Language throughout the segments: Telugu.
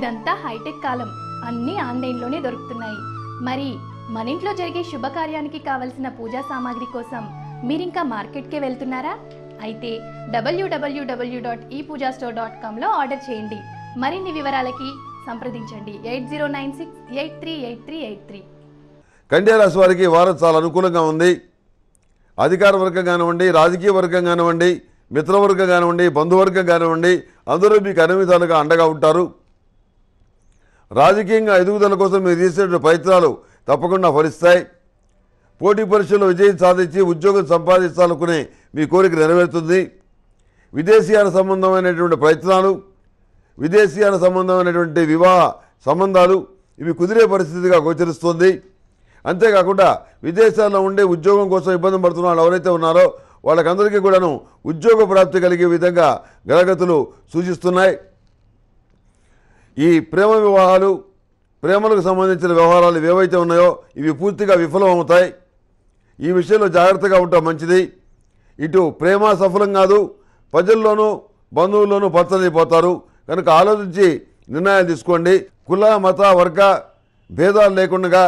ఇదంతా హైటెక్ కాలం అన్నీ ఆన్లైన్లోనే దొరుకుతున్నాయి మరి మన ఇంట్లో జరిగే శుభకార్యానికి కావలసిన పూజా సామాగ్రి కోసం మీరింకా మార్కెట్కే వెళ్తున్నారా అయితే W W W dot E Pooja store dot కామ్లో ఆర్డర్ చేయండి మరిన్ని వివరాలకి సంప్రదించండి eight zero nine six eight three eight three eight three రాశి వారికి వారం చాలా అనుకూలంగా ఉంది అధికార వర్గం కానివ్వండి రాజకీయ వర్గం కానివ్వండి మిత్రవర్గం కానివ్వండి బంధువర్గం కానివ్వండి అందరూ మీకు అన్ని విధాలుగా అండగా ఉంటారు రాజకీయంగా ఎదుగుదల కోసం మీరు చేసిన ప్రయత్నాలు తప్పకుండా ఫలిస్తాయి పోటీ పరీక్షల్లో విజయం సాధించి ఉద్యోగం సంపాదించాలనుకునే మీ కోరిక నెరవేరుతుంది విదేశీయాల సంబంధమైనటువంటి ప్రయత్నాలు విదేశీయాల సంబంధమైనటువంటి వివాహ సంబంధాలు ఇవి కుదిరే పరిస్థితిగా గోచరిస్తుంది అంతేకాకుండా విదేశాల్లో ఉండే ఉద్యోగం కోసం ఇబ్బంది పడుతున్న వాళ్ళు ఎవరైతే ఉన్నారో వాళ్ళకందరికీ కూడాను ఉద్యోగ ప్రాప్తి కలిగే విధంగా గ్రహగతులు సూచిస్తున్నాయి ఈ ప్రేమ వివాహాలు ప్రేమలకు సంబంధించిన వ్యవహారాలు ఏవైతే ఉన్నాయో ఇవి పూర్తిగా విఫలమవుతాయి ఈ విషయంలో జాగ్రత్తగా ఉంటాం మంచిది ఇటు ప్రేమ సఫలం కాదు ప్రజల్లోనూ బంధువుల్లోనూ పచ్చలైపోతారు కనుక ఆలోచించి నిర్ణయాలు తీసుకోండి కుల మత వర్గ భేదాలు లేకుండా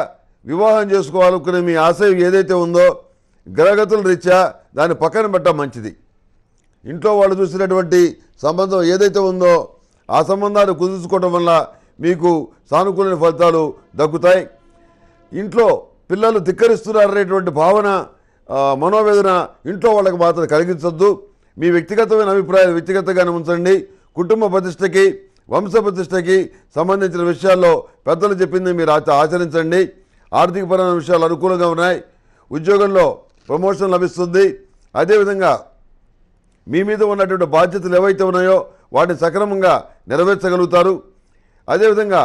వివాహం చేసుకోవాలనుకునే మీ ఆశయం ఏదైతే ఉందో గ్రహగతుల రీత్యా దాన్ని పక్కన పెట్టడం మంచిది ఇంట్లో వాళ్ళు చూసినటువంటి సంబంధం ఏదైతే ఉందో ఆ సంబంధాలు కుదుర్చుకోవడం వల్ల మీకు సానుకూల ఫలితాలు దక్కుతాయి ఇంట్లో పిల్లలు ధిక్కరిస్తున్నారనేటువంటి భావన మనోవేదన ఇంట్లో వాళ్ళకి మాత్రం కలిగించద్దు మీ వ్యక్తిగతమైన అభిప్రాయాలు వ్యక్తిగతంగానే ఉంచండి కుటుంబ ప్రతిష్టకి వంశ ప్రతిష్టకి సంబంధించిన విషయాల్లో పెద్దలు చెప్పింది మీరు ఆచరించండి ఆర్థికపరమైన విషయాలు అనుకూలంగా ఉన్నాయి ఉద్యోగంలో ప్రమోషన్ లభిస్తుంది అదేవిధంగా మీ మీద ఉన్నటువంటి బాధ్యతలు ఏవైతే ఉన్నాయో వాటిని సక్రమంగా నెరవేర్చగలుగుతారు అదేవిధంగా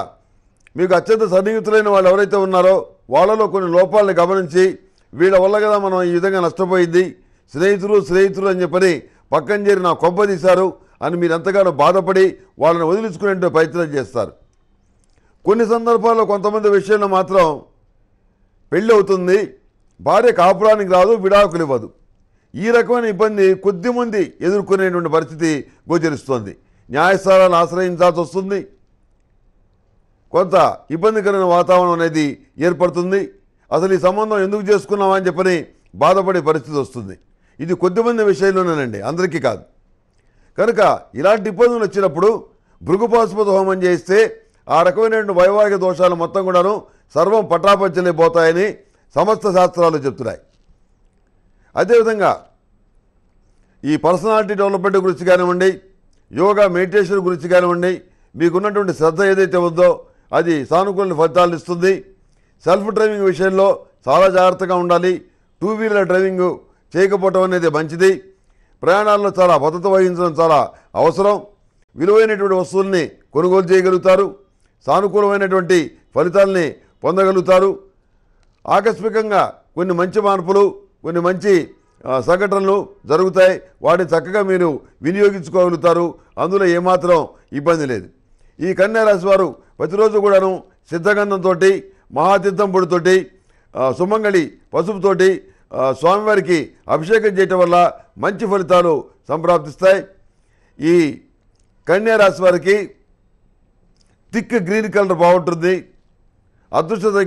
మీకు అత్యంత సన్నిహితులైన వాళ్ళు ఎవరైతే ఉన్నారో వాళ్ళలో కొన్ని లోపాలను గమనించి వీళ్ళ వల్ల కదా మనం ఈ విధంగా నష్టపోయింది స్నేహితులు స్నేహితులు అని చెప్పని పక్కన చేరి నా తీశారు అని మీరు ఎంతగానో బాధపడి వాళ్ళని వదిలించుకునే ప్రయత్నం చేస్తారు కొన్ని సందర్భాల్లో కొంతమంది విషయంలో మాత్రం పెళ్ళి అవుతుంది భార్య కాపురానికి రాదు విడాకులు ఇవ్వదు ఈ రకమైన ఇబ్బంది కొద్దిమంది ఎదుర్కొనేటువంటి పరిస్థితి గోచరిస్తోంది న్యాయస్థానాలను ఆశ్రయించాల్సి వస్తుంది కొంత ఇబ్బందికరమైన వాతావరణం అనేది ఏర్పడుతుంది అసలు ఈ సంబంధం ఎందుకు చేసుకున్నామా అని చెప్పని బాధపడే పరిస్థితి వస్తుంది ఇది కొద్దిమంది విషయంలోనేనండి అందరికీ కాదు కనుక ఇలాంటి ఇబ్బందులు వచ్చినప్పుడు భృగుపాస్పద హోమం చేస్తే ఆ రకమైనటువంటి వైవాహిక దోషాలు మొత్తం కూడాను సర్వం పోతాయని సమస్త శాస్త్రాలు చెప్తున్నాయి అదేవిధంగా ఈ పర్సనాలిటీ డెవలప్మెంట్ గురించి కానివ్వండి యోగా మెడిటేషన్ గురించి కానివ్వండి మీకున్నటువంటి శ్రద్ధ ఏదైతే ఉందో అది సానుకూల ఫలితాలను ఇస్తుంది సెల్ఫ్ డ్రైవింగ్ విషయంలో చాలా జాగ్రత్తగా ఉండాలి టూ వీలర్ డ్రైవింగ్ చేయకపోవటం అనేది మంచిది ప్రయాణాల్లో చాలా భద్రత వహించడం చాలా అవసరం విలువైనటువంటి వస్తువుల్ని కొనుగోలు చేయగలుగుతారు సానుకూలమైనటువంటి ఫలితాల్ని పొందగలుగుతారు ఆకస్మికంగా కొన్ని మంచి మార్పులు కొన్ని మంచి సంఘటనలు జరుగుతాయి వాటిని చక్కగా మీరు వినియోగించుకోగలుగుతారు అందులో ఏమాత్రం ఇబ్బంది లేదు ఈ కన్యారాశి వారు ప్రతిరోజు కూడాను సిద్ధగంధంతో మహాతీర్థం పొడితోటి సుమంగళి పసుపుతోటి స్వామివారికి అభిషేకం చేయటం వల్ల మంచి ఫలితాలు సంప్రాప్తిస్తాయి ఈ కన్యారాశి వారికి థిక్ గ్రీన్ కలర్ బాగుంటుంది అదృష్టత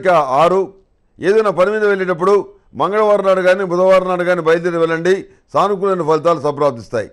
ఆరు ఏదైనా పని మీద వెళ్ళేటప్పుడు మంగళవారం నాడు కానీ బుధవారం నాడు కానీ బయలుదేరి వెళ్ళండి సానుకూలమైన ఫలితాలు సంప్రాప్తిస్తాయి